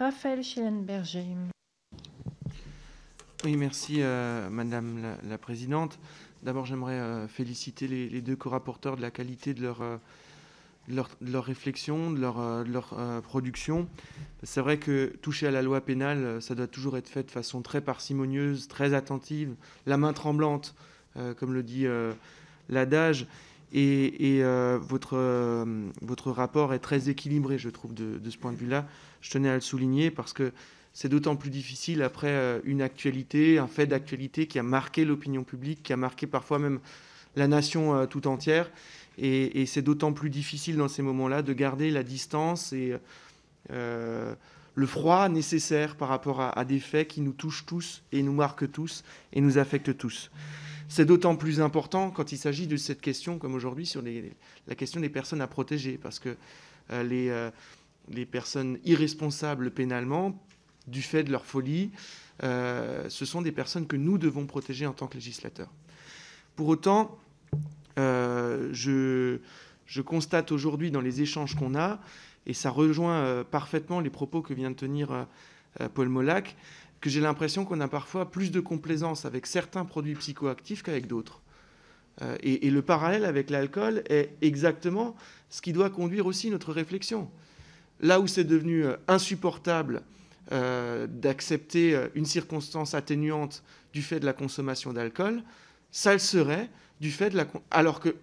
Raphaël Schellenberger. Oui, merci euh, Madame la, Présidente. D'abord, j'aimerais euh, féliciter les, deux co-rapporteurs de la qualité de leur, euh, leur, leur, réflexion, de leur, de leur production. C'est vrai que toucher à la loi pénale, ça doit toujours être fait de façon très parcimonieuse, très attentive, la main tremblante, comme le dit l'adage et, euh, votre, euh, votre rapport est très équilibré, je trouve, de, ce point de vue-là. Je tenais à le souligner parce que c'est d'autant plus difficile après euh, une actualité, un fait d'actualité qui a marqué l'opinion publique, qui a marqué parfois même la nation tout entière. Et, c'est d'autant plus difficile dans ces moments-là de garder la distance et le froid nécessaire par rapport à, des faits qui nous touchent tous et nous marquent tous et nous affectent tous. C'est d'autant plus important quand il s'agit de cette question, comme aujourd'hui, sur les, la question des personnes à protéger, parce que euh, euh, les, personnes irresponsables pénalement, du fait de leur folie, euh, ce sont des personnes que nous devons protéger en tant que législateurs. Pour autant, je, je, constate aujourd'hui dans les échanges qu'on a, et ça rejoint parfaitement les propos que vient de tenir Paul Molac, que j'ai l'impression qu'on a parfois plus de complaisance avec certains produits psychoactifs qu'avec d'autres. Euh, et, le parallèle avec l'alcool est exactement ce qui doit conduire aussi notre réflexion. Là où c'est devenu euh, insupportable euh, d'accepter une circonstance atténuante du fait de la consommation d'alcool, ça le serait du fait de la... Alors que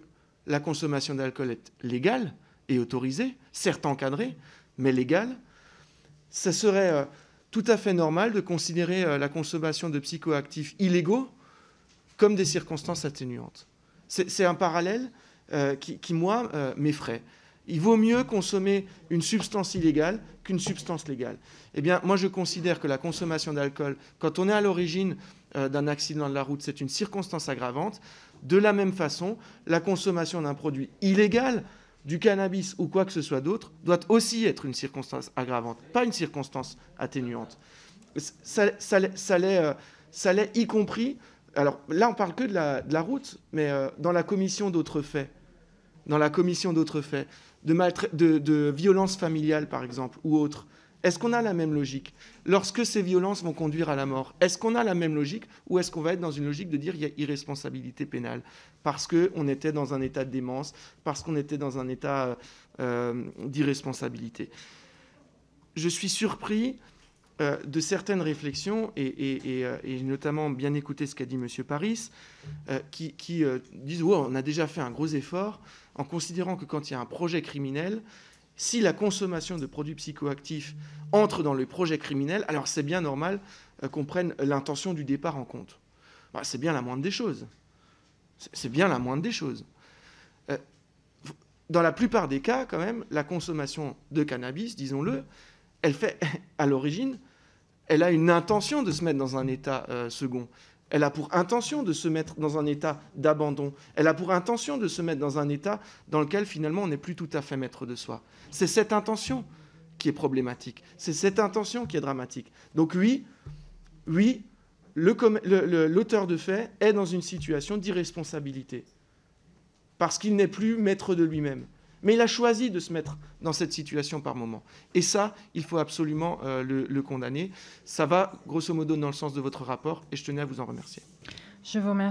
la consommation d'alcool est légale et autorisée, certes encadrée, mais légale, ça serait tout à fait normal de considérer euh, la consommation de psychoactifs illégaux comme des circonstances atténuantes. C'est un parallèle euh, qui, moi, euh, m'effraie. Il vaut mieux consommer une substance illégale qu'une substance légale. Eh bien, moi, je considère que la consommation d'alcool, quand on est à l'origine d'un accident de la route, c'est une circonstance aggravante. De la même façon, la consommation d'un produit illégal du cannabis ou quoi que ce soit d'autre doit aussi être une circonstance aggravante, pas une circonstance atténuante. Ça, ça, euh, l'est, y compris. Alors là, on parle que de la, route, mais euh, dans la commission d'autres faits, dans la commission d'autres faits, de, de, de violences familiales par exemple ou autres, est-ce qu'on a la même logique Lorsque ces violences vont conduire à la mort, est-ce qu'on a la même logique ou est-ce qu'on va être dans une logique de dire il y a irresponsabilité pénale Parce qu'on était dans un état de démence, parce qu'on était dans un état euh, euh, d'irresponsabilité. Je suis surpris euh, de certaines réflexions, et, notamment bien écouter ce qu'a dit M. Paris, qui, disent oh, on a déjà fait un gros effort en considérant que quand il y a un projet criminel, si la consommation de produits psychoactifs entre dans le projet criminel, alors c'est bien normal euh, qu'on prenne l'intention du départ en compte. Bah, c'est bien la moindre des choses. C'est bien la moindre des choses. Euh, dans la plupart des cas, quand même, la consommation de cannabis, disons-le, elle fait, à l'origine, elle a une intention de se mettre dans un état euh, second. Elle a pour intention de se mettre dans un état d'abandon. Elle a pour intention de se mettre dans un état dans lequel finalement on n'est plus tout à fait maître de soi. C'est cette intention qui est problématique. C'est cette intention qui est dramatique. Donc oui, oui, l'auteur de fait est dans une situation d'irresponsabilité. Parce qu'il n'est plus maître de lui-même. Mais il a choisi de se mettre dans cette situation par moment. Et ça, il faut absolument euh, le, condamner. Ça va, grosso modo, dans le sens de votre rapport, et je tenais à vous en remercier.